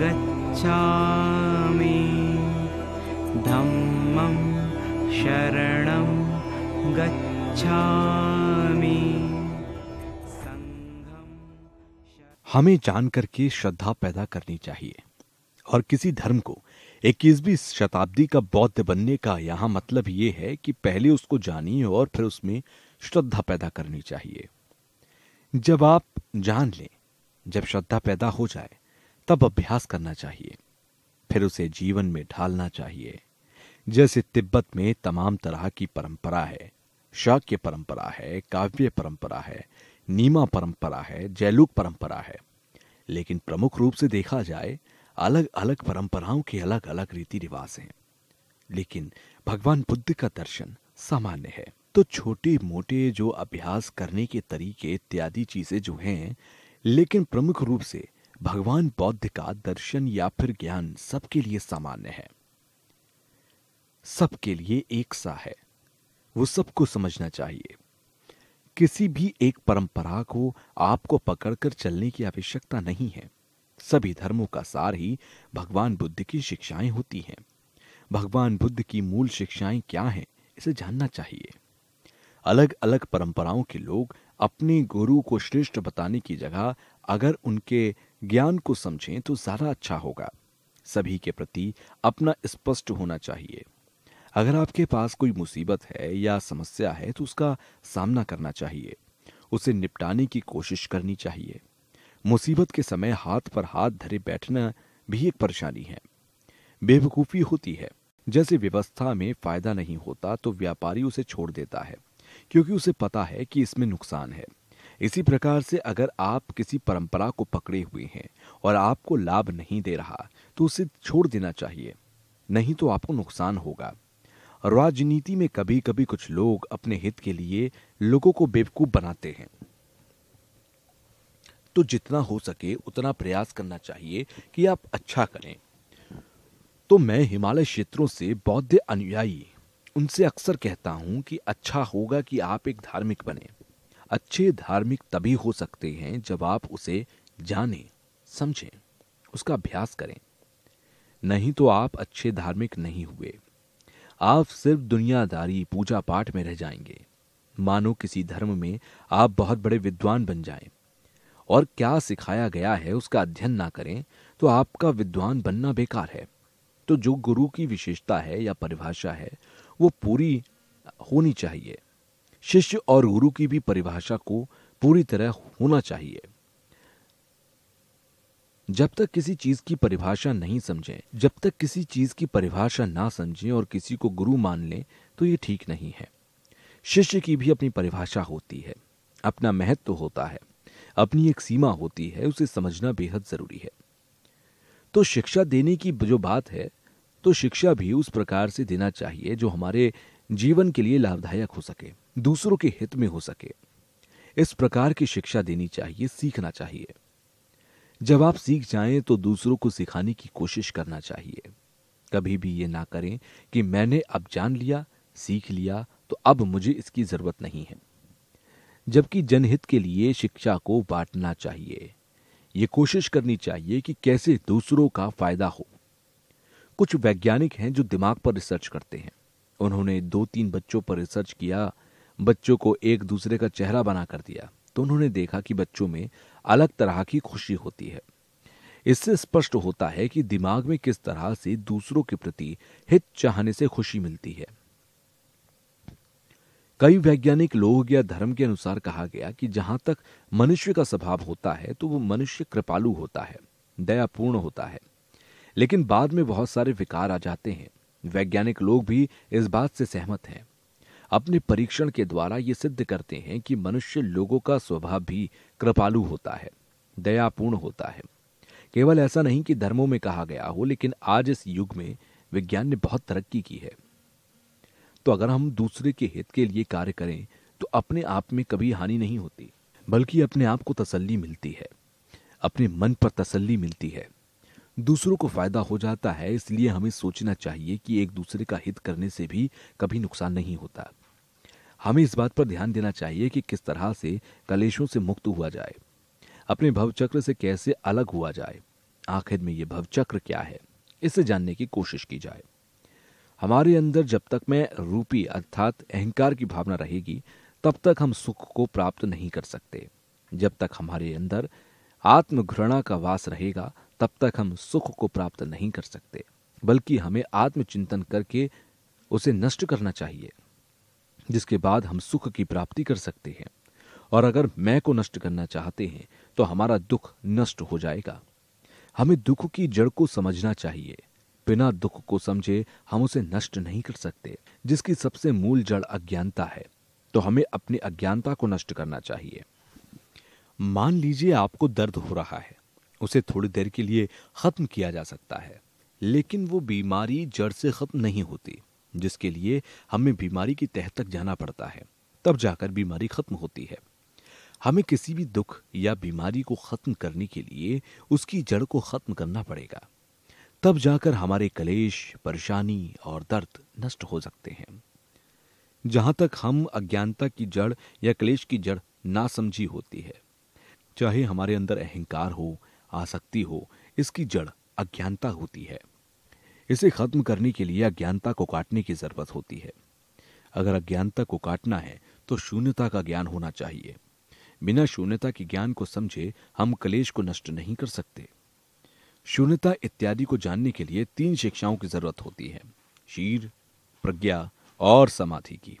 गच्छामि धम्मं शरणं गच्छामि हमें जानकर के श्रद्धा पैदा करनी चाहिए और किसी धर्म को 21वीं शताब्दी का बौद्ध बनने का यहां मतलब ये है कि पहले उसको जानिए और फिर उसमें श्रद्धा पैदा करनी चाहिए जब आप जान लें जब श्रद्धा पैदा हो जाए तब अभ्यास करना चाहिए फिर उसे जीवन में ढालना चाहिए जैसे तिब्बत में तमाम तरह की परंपरा है शाक्य परंपरा है काव्य परंपरा है नीमा परंपरा है जैलुक परंपरा है लेकिन प्रमुख रूप से देखा जाए अलग अलग परंपराओं के अलग अलग रीति रिवाज हैं लेकिन भगवान बुद्ध का दर्शन सामान्य है तो छोटे मोटे जो अभ्यास करने के तरीके इत्यादि चीजें जो हैं लेकिन प्रमुख रूप से भगवान बौद्ध का दर्शन या फिर ज्ञान सबके लिए सामान्य है सबके लिए एक सा है वो सबको समझना चाहिए किसी भी एक परंपरा को आपको पकड़कर चलने की आवश्यकता नहीं है सभी धर्मों का सार ही भगवान बुद्ध की शिक्षाएं होती हैं भगवान बुद्ध की मूल शिक्षाएं क्या हैं इसे जानना चाहिए अलग अलग परंपराओं के लोग अपने गुरु को श्रेष्ठ बताने की जगह अगर उनके ज्ञान को समझें तो ज़्यादा अच्छा होगा सभी के प्रति अपना स्पष्ट होना चाहिए अगर आपके पास कोई मुसीबत है या समस्या है तो उसका सामना करना चाहिए उसे निपटाने की कोशिश करनी चाहिए मुसीबत के समय हाथ पर हाथ धरे बैठना भी एक परेशानी है बेवकूफ़ी होती है जैसे व्यवस्था में फायदा नहीं होता तो व्यापारी उसे छोड़ देता है क्योंकि उसे पता है कि इसमें नुकसान है इसी प्रकार से अगर आप किसी परंपरा को पकड़े हुए हैं और आपको लाभ नहीं दे रहा तो उसे छोड़ देना चाहिए नहीं तो आपको नुकसान होगा राजनीति में कभी कभी कुछ लोग अपने हित के लिए लोगों को बेवकूफ बनाते हैं तो जितना हो सके उतना प्रयास करना चाहिए कि आप अच्छा करें तो मैं हिमालय क्षेत्रों से बौद्ध अनुयायी उनसे अक्सर कहता हूं कि अच्छा होगा कि आप एक धार्मिक बने अच्छे धार्मिक तभी हो सकते हैं जब आप उसे जानें समझें उसका अभ्यास करें नहीं तो आप अच्छे धार्मिक नहीं हुए आप सिर्फ दुनियादारी पूजा पाठ में रह जाएंगे मानो किसी धर्म में आप बहुत बड़े विद्वान बन जाएं और क्या सिखाया गया है उसका अध्ययन ना करें तो आपका विद्वान बनना बेकार है तो जो गुरु की विशेषता है या परिभाषा है वो पूरी होनी चाहिए शिष्य और गुरु की भी परिभाषा को पूरी तरह होना चाहिए जब तक किसी चीज की परिभाषा नहीं समझे जब तक किसी चीज की परिभाषा ना समझे और किसी को गुरु मान लें तो ये ठीक नहीं है शिष्य की भी अपनी परिभाषा होती है अपना महत्व तो होता है अपनी एक सीमा होती है उसे समझना बेहद जरूरी है तो शिक्षा देने की जो बात है तो शिक्षा भी उस प्रकार से देना चाहिए जो हमारे जीवन के लिए लाभदायक हो सके दूसरों के हित में हो सके इस प्रकार की शिक्षा देनी चाहिए सीखना चाहिए जब आप सीख जाएं तो दूसरों को सिखाने की कोशिश करना चाहिए कभी भी ये ना करें कि मैंने अब जान लिया सीख लिया तो अब मुझे इसकी जरूरत नहीं है जबकि जनहित के लिए शिक्षा को बांटना चाहिए ये कोशिश करनी चाहिए कि कैसे दूसरों का फायदा हो कुछ वैज्ञानिक हैं जो दिमाग पर रिसर्च करते हैं उन्होंने दो तीन बच्चों पर रिसर्च किया बच्चों को एक दूसरे का चेहरा बना कर दिया तो उन्होंने देखा कि बच्चों में अलग तरह की खुशी होती है इससे स्पष्ट होता है कि दिमाग में किस तरह से दूसरों के प्रति हित चाहने से खुशी मिलती है कई वैज्ञानिक लोग या धर्म के अनुसार कहा गया कि जहां तक मनुष्य का स्वभाव होता है तो वो मनुष्य कृपालु होता है दयापूर्ण होता है लेकिन बाद में बहुत सारे विकार आ जाते हैं वैज्ञानिक लोग भी इस बात से सहमत हैं अपने परीक्षण के द्वारा ये सिद्ध करते हैं कि मनुष्य लोगों का स्वभाव भी कृपालु होता है दयापूर्ण होता है केवल ऐसा नहीं कि धर्मों में कहा गया हो लेकिन आज इस युग में विज्ञान ने बहुत तरक्की की है तो अगर हम दूसरे के हित के लिए कार्य करें तो अपने आप में कभी हानि नहीं होती बल्कि अपने आप को तसल्ली मिलती है अपने मन पर तसल्ली मिलती है दूसरों को फायदा हो जाता है इसलिए हमें सोचना चाहिए कि एक दूसरे का हित करने से भी कभी नुकसान नहीं होता हमें इस बात पर ध्यान देना चाहिए कि किस तरह से कलेशों से मुक्त हुआ जाए अपने भवचक्र से कैसे अलग हुआ जाए आखिर में ये भवचक्र क्या है इसे जानने की कोशिश की जाए हमारे अंदर जब तक मैं रूपी अर्थात अहंकार की भावना रहेगी तब तक हम सुख को प्राप्त नहीं कर सकते जब तक हमारे अंदर आत्मघृणा का वास रहेगा तब तक हम सुख को प्राप्त नहीं कर सकते बल्कि हमें आत्मचिंतन करके उसे नष्ट करना चाहिए जिसके बाद हम सुख की प्राप्ति कर सकते हैं और अगर मैं को नष्ट करना चाहते हैं तो हमारा दुख नष्ट हो जाएगा हमें दुख की जड़ को समझना चाहिए बिना दुख को समझे हम उसे नष्ट नहीं कर सकते जिसकी सबसे मूल जड़ अज्ञानता है तो हमें अपनी अज्ञानता को नष्ट करना चाहिए मान लीजिए आपको दर्द हो रहा है उसे थोड़ी देर के लिए ख़त्म किया जा सकता है लेकिन वो बीमारी जड़ से ख़त्म नहीं होती जिसके लिए हमें बीमारी की तह तक जाना पड़ता है तब जाकर बीमारी ख़त्म होती है हमें किसी भी दुख या बीमारी को ख़त्म करने के लिए उसकी जड़ को ख़त्म करना पड़ेगा तब जाकर हमारे कलेश परेशानी और दर्द नष्ट हो सकते हैं जहां तक हम अज्ञानता की जड़ या क्लेश की जड़ ना समझी होती है चाहे हमारे अंदर अहंकार हो आसक्ति हो इसकी जड़ अज्ञानता होती है इसे खत्म करने के लिए अज्ञानता को काटने की जरूरत होती है अगर अज्ञानता को काटना है तो शून्यता का ज्ञान होना चाहिए बिना शून्यता के ज्ञान को समझे हम कलेश को नष्ट नहीं कर सकते शून्यता इत्यादि को जानने के लिए तीन शिक्षाओं की जरूरत होती है शीर प्रज्ञा और समाधि की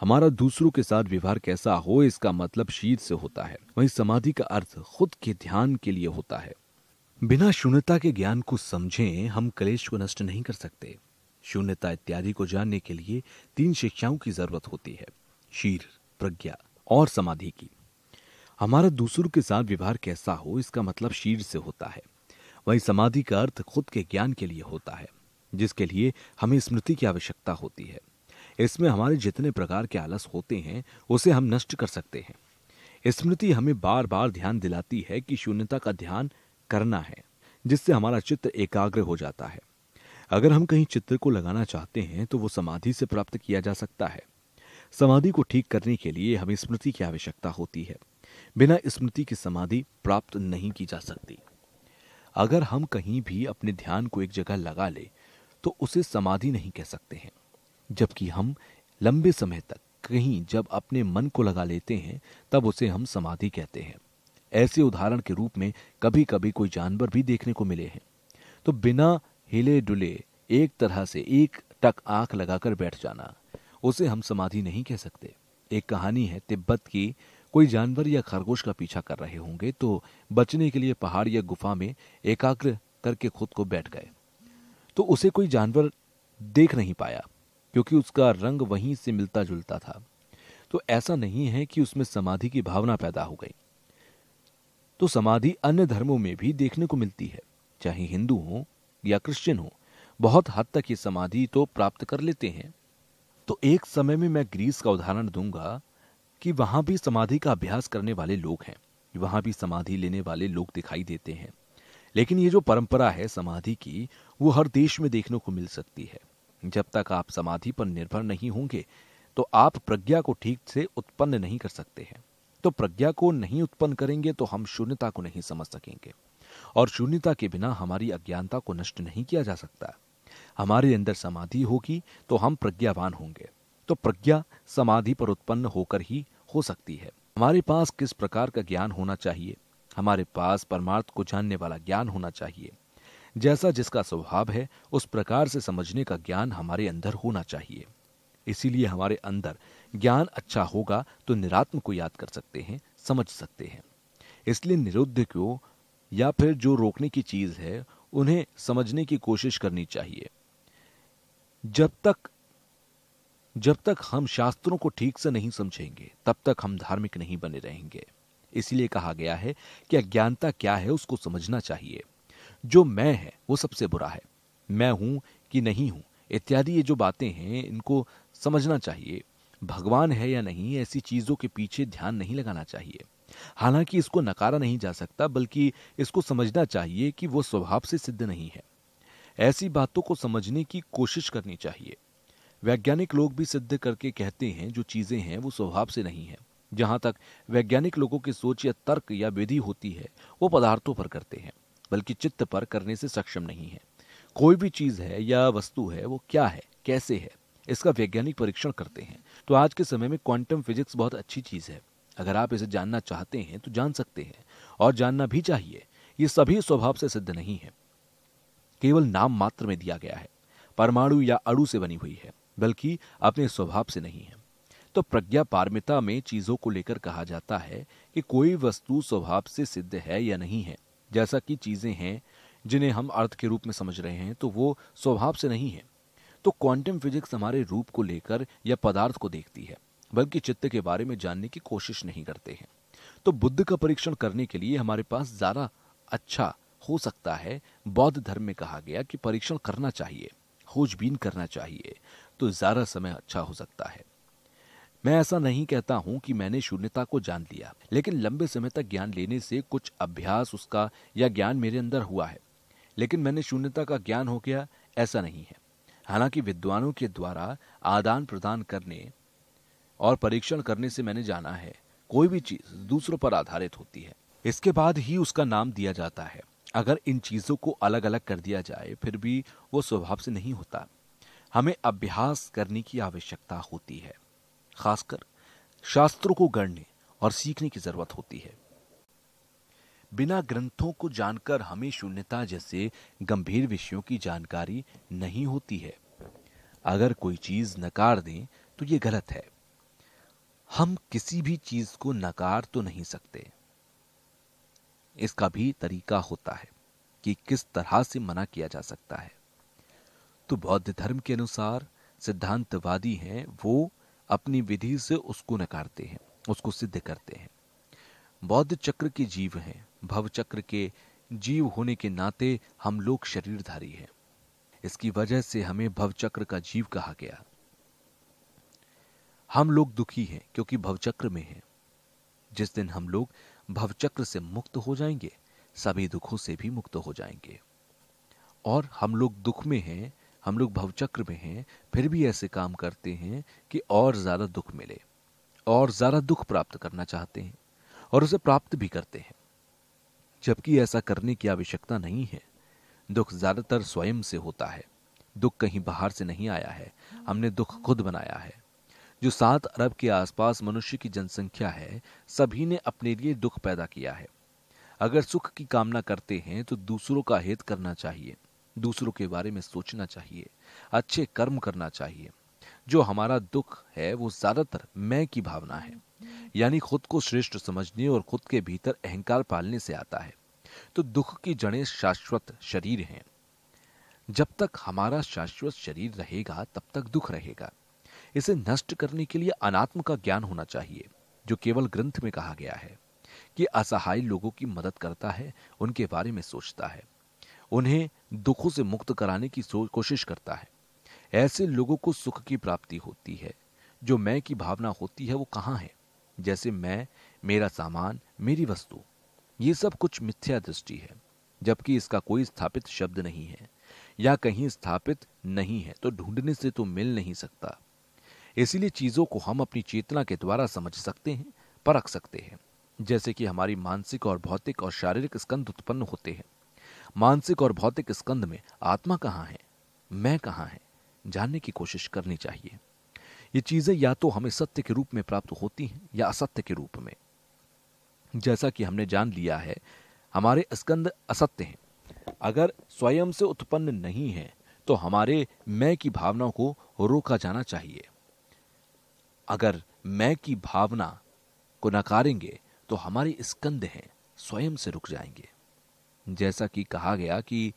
हमारा दूसरों के साथ व्यवहार कैसा हो इसका मतलब शीत से होता है वही समाधि का अर्थ खुद के ध्यान के लिए होता है बिना शून्यता के ज्ञान को समझें हम कलेश को नष्ट नहीं कर सकते शून्यता इत्यादि को जानने के लिए तीन शिक्षाओं की जरूरत होती है शीर प्रज्ञा और समाधि की हमारा दूसरों के साथ व्यवहार कैसा हो इसका मतलब शीर से होता है वही समाधि का अर्थ खुद के ज्ञान के लिए होता है जिसके लिए हमें स्मृति की आवश्यकता होती है इसमें हमारे जितने प्रकार के आलस होते हैं उसे हम नष्ट कर सकते हैं स्मृति हमें बार बार ध्यान दिलाती है कि शून्यता का ध्यान करना है जिससे हमारा चित्र एकाग्र हो जाता है अगर हम कहीं चित्र को लगाना चाहते हैं तो वो समाधि से प्राप्त किया जा सकता है समाधि को ठीक करने के लिए हमें स्मृति की आवश्यकता होती है बिना स्मृति की समाधि प्राप्त नहीं की जा सकती अगर हम कहीं भी अपने ध्यान को एक जगह लगा ले तो उसे समाधि नहीं कह सकते हैं जबकि हम लंबे समय तक कहीं जब अपने मन को लगा लेते हैं तब उसे हम समाधि कहते हैं ऐसे उदाहरण के रूप में कभी कभी कोई जानवर भी देखने को मिले हैं तो बिना हिले डुले एक तरह से एक टक आंख लगाकर बैठ जाना उसे हम समाधि नहीं कह सकते एक कहानी है तिब्बत की कोई जानवर या खरगोश का पीछा कर रहे होंगे तो बचने के लिए पहाड़ या गुफा में एकाग्र करके खुद को बैठ गए तो उसे कोई जानवर देख नहीं पाया क्योंकि उसका रंग वहीं से मिलता जुलता था तो ऐसा नहीं है कि उसमें समाधि की भावना पैदा हो गई तो समाधि अन्य धर्मों में भी देखने को मिलती है चाहे हिंदू हो या क्रिश्चियन हो बहुत हद तक ये समाधि तो प्राप्त कर लेते हैं तो एक समय में मैं ग्रीस का उदाहरण दूंगा कि वहां भी समाधि का अभ्यास करने वाले लोग हैं वहां भी समाधि लेने वाले लोग दिखाई देते हैं लेकिन ये जो परंपरा है समाधि की वो हर देश में देखने को मिल सकती है जब तक आप समाधि पर निर्भर नहीं होंगे तो आप प्रज्ञा को ठीक से उत्पन्न नहीं कर सकते हैं तो प्रज्ञा को नहीं उत्पन्न करेंगे तो हम शून्यता को नहीं समझ सकेंगे और शून्यता के बिना हमारी अज्ञानता को नष्ट नहीं किया जा सकता हमारे अंदर समाधि होगी तो हम प्रज्ञावान होंगे तो प्रज्ञा समाधि पर उत्पन्न होकर ही हो सकती है हमारे पास किस प्रकार का ज्ञान होना चाहिए हमारे पास परमार्थ को जानने वाला ज्ञान होना चाहिए जैसा जिसका स्वभाव है उस प्रकार से समझने का ज्ञान हमारे अंदर होना चाहिए इसीलिए हमारे अंदर ज्ञान अच्छा होगा तो निरात्म को याद कर सकते हैं समझ सकते हैं इसलिए निरुद्ध को या फिर जो रोकने की चीज है उन्हें समझने की कोशिश करनी चाहिए जब तक जब तक हम शास्त्रों को ठीक से नहीं समझेंगे तब तक हम धार्मिक नहीं बने रहेंगे इसलिए कहा गया है कि अज्ञानता क्या है उसको समझना चाहिए जो मैं है वो सबसे बुरा है मैं हूं कि नहीं हूं इत्यादि ये जो बातें हैं इनको समझना चाहिए भगवान है या नहीं ऐसी चीजों के पीछे ध्यान नहीं लगाना चाहिए हालांकि इसको नकारा नहीं जा सकता बल्कि इसको समझना चाहिए कि वो स्वभाव से सिद्ध नहीं है ऐसी बातों को समझने की कोशिश करनी चाहिए वैज्ञानिक लोग भी सिद्ध करके कहते हैं जो चीजें हैं वो स्वभाव से नहीं है जहां तक वैज्ञानिक लोगों की सोच या तर्क या विधि होती है वो पदार्थों पर करते हैं बल्कि चित्त पर करने से सक्षम नहीं है कोई भी चीज है या वस्तु है वो क्या है कैसे है इसका वैज्ञानिक परीक्षण करते हैं तो आज के समय में क्वांटम फिजिक्स बहुत अच्छी चीज है अगर आप इसे जानना चाहते हैं तो जान सकते हैं और जानना भी चाहिए ये सभी स्वभाव से सिद्ध नहीं है केवल नाम मात्र में दिया गया है परमाणु या अणु से बनी हुई है बल्कि अपने स्वभाव से नहीं है तो प्रज्ञा पारमिता में चीजों को लेकर कहा जाता है कि कोई वस्तु स्वभाव से सिद्ध है या नहीं है जैसा कि चीज़ें हैं जिन्हें हम अर्थ के रूप में समझ रहे हैं तो वो स्वभाव से नहीं है तो क्वांटम फिजिक्स हमारे रूप को लेकर या पदार्थ को देखती है बल्कि चित्त के बारे में जानने की कोशिश नहीं करते हैं तो बुद्ध का परीक्षण करने के लिए हमारे पास ज़्यादा अच्छा हो सकता है बौद्ध धर्म में कहा गया कि परीक्षण करना चाहिए खोजबीन करना चाहिए तो ज़्यादा समय अच्छा हो सकता है मैं ऐसा नहीं कहता हूँ कि मैंने शून्यता को जान लिया लेकिन लंबे समय तक ज्ञान लेने से कुछ अभ्यास उसका या ज्ञान मेरे अंदर हुआ है लेकिन मैंने शून्यता का ज्ञान हो गया ऐसा नहीं है हालांकि विद्वानों के द्वारा आदान प्रदान करने और परीक्षण करने से मैंने जाना है कोई भी चीज दूसरों पर आधारित होती है इसके बाद ही उसका नाम दिया जाता है अगर इन चीजों को अलग अलग कर दिया जाए फिर भी वो स्वभाव से नहीं होता हमें अभ्यास करने की आवश्यकता होती है खासकर शास्त्रों को गढ़ने और सीखने की जरूरत होती है बिना ग्रंथों को जानकर हमें शून्यता जैसे गंभीर विषयों की जानकारी नहीं होती है अगर कोई चीज नकार दें तो यह गलत है हम किसी भी चीज को नकार तो नहीं सकते इसका भी तरीका होता है कि किस तरह से मना किया जा सकता है तो बौद्ध धर्म के अनुसार सिद्धांतवादी हैं वो अपनी विधि से उसको नकारते हैं उसको सिद्ध करते हैं बौद्ध चक्र के जीव हैं भव चक्र के जीव होने के नाते हम लोग शरीरधारी हैं इसकी वजह से हमें भव चक्र का जीव कहा गया हम लोग दुखी हैं क्योंकि भवचक्र में हैं जिस दिन हम लोग भवचक्र से मुक्त हो जाएंगे सभी दुखों से भी मुक्त हो जाएंगे और हम लोग दुख में हैं हम लोग भवचक्र में हैं फिर भी ऐसे काम करते हैं कि और ज़्यादा दुख मिले और ज़्यादा दुख प्राप्त करना चाहते हैं और उसे प्राप्त भी करते हैं जबकि ऐसा करने की आवश्यकता नहीं है दुख ज़्यादातर स्वयं से होता है दुख कहीं बाहर से नहीं आया है हमने दुख खुद बनाया है जो सात अरब के आसपास मनुष्य की जनसंख्या है सभी ने अपने लिए दुख पैदा किया है अगर सुख की कामना करते हैं तो दूसरों का हित करना चाहिए दूसरों के बारे में सोचना चाहिए अच्छे कर्म करना चाहिए जो हमारा दुख है वो ज्यादातर मैं की भावना है यानी खुद को श्रेष्ठ समझने और खुद के भीतर अहंकार पालने से आता है तो दुख की जड़ें शाश्वत शरीर हैं जब तक हमारा शाश्वत शरीर रहेगा तब तक दुख रहेगा इसे नष्ट करने के लिए अनात्म का ज्ञान होना चाहिए जो केवल ग्रंथ में कहा गया है कि असहाय लोगों की मदद करता है उनके बारे में सोचता है उन्हें दुखों से मुक्त कराने की कोशिश करता है ऐसे लोगों को सुख की प्राप्ति होती है जो मैं की भावना होती है वो कहाँ है जैसे मैं मेरा सामान मेरी वस्तु ये सब कुछ मिथ्या दृष्टि है जबकि इसका कोई स्थापित शब्द नहीं है या कहीं स्थापित नहीं है तो ढूंढने से तो मिल नहीं सकता इसीलिए चीजों को हम अपनी चेतना के द्वारा समझ सकते हैं परख सकते हैं जैसे कि हमारी मानसिक और भौतिक और शारीरिक स्कंद उत्पन्न होते हैं मानसिक और भौतिक स्कंद में आत्मा कहाँ है मैं कहाँ है जानने की कोशिश करनी चाहिए ये चीजें या तो हमें सत्य के रूप में प्राप्त होती हैं या असत्य के रूप में जैसा कि हमने जान लिया है हमारे स्कंद असत्य हैं अगर स्वयं से उत्पन्न नहीं है तो हमारे मैं की भावना को रोका जाना चाहिए अगर मैं की भावना को नकारेंगे तो हमारे स्कंद हैं स्वयं से रुक जाएंगे जैसा कि कहा गया कि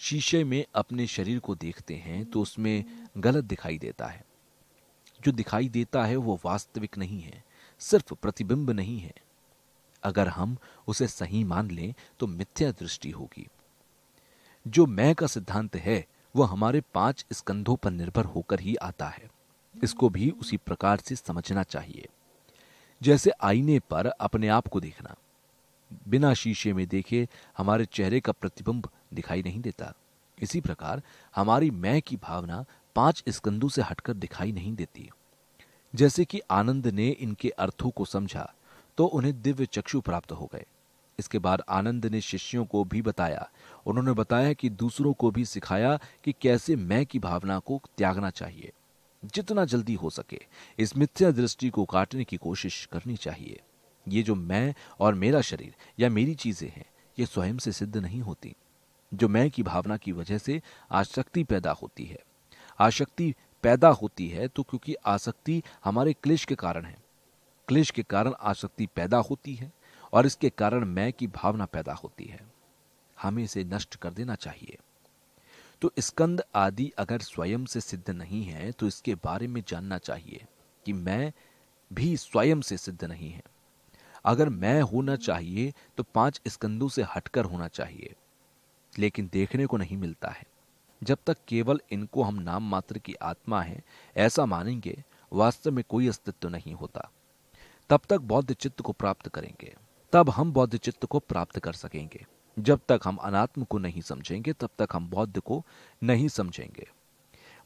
शीशे में अपने शरीर को देखते हैं तो उसमें गलत दिखाई देता है जो दिखाई देता है वो वास्तविक नहीं है सिर्फ प्रतिबिंब नहीं है अगर हम उसे सही मान लें तो मिथ्या दृष्टि होगी जो मैं का सिद्धांत है वह हमारे पांच स्कंधों पर निर्भर होकर ही आता है इसको भी उसी प्रकार से समझना चाहिए जैसे आईने पर अपने आप को देखना बिना शीशे में देखे हमारे चेहरे का प्रतिबिंब दिखाई नहीं देता इसी प्रकार हमारी मैं की भावना पांच स्कंदों से हटकर दिखाई नहीं देती जैसे कि आनंद ने इनके अर्थों को समझा तो उन्हें दिव्य चक्षु प्राप्त हो गए इसके बाद आनंद ने शिष्यों को भी बताया उन्होंने बताया कि दूसरों को भी सिखाया कि कैसे मैं की भावना को त्यागना चाहिए जितना जल्दी हो सके इस मिथ्या दृष्टि को काटने की कोशिश करनी चाहिए ये जो मैं और मेरा शरीर या मेरी चीजें हैं ये स्वयं से सिद्ध नहीं होती जो मैं की भावना की वजह से आसक्ति पैदा होती है आसक्ति पैदा होती है तो क्योंकि आसक्ति हमारे क्लेश के कारण है क्लेश के कारण आसक्ति पैदा होती है और इसके कारण मैं की भावना पैदा होती है हमें इसे नष्ट कर देना चाहिए तो स्कंद आदि अगर स्वयं से सिद्ध नहीं है तो इसके बारे में जानना चाहिए कि मैं भी स्वयं से सिद्ध नहीं है अगर मैं होना चाहिए तो पांच स्कंदों से हटकर होना चाहिए लेकिन देखने को नहीं मिलता है जब तक केवल इनको हम नाम मात्र की आत्मा है ऐसा मानेंगे वास्तव में कोई अस्तित्व नहीं होता तब तक बौद्ध चित्त को प्राप्त करेंगे तब हम बौद्ध चित्त को प्राप्त कर सकेंगे जब तक हम अनात्म को नहीं समझेंगे तब तक हम बौद्ध को नहीं समझेंगे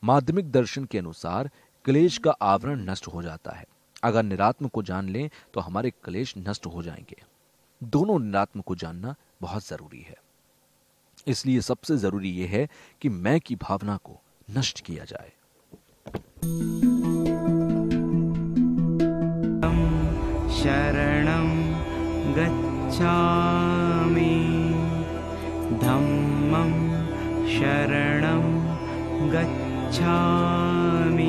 माध्यमिक दर्शन के अनुसार क्लेश का आवरण नष्ट हो जाता है अगर निरात्म को जान लें तो हमारे कलेश नष्ट हो जाएंगे दोनों निरात्म को जानना बहुत जरूरी है इसलिए सबसे जरूरी यह है कि मैं की भावना को नष्ट किया जाए शरण गच्छामि धम्मं शरणं गच्छामि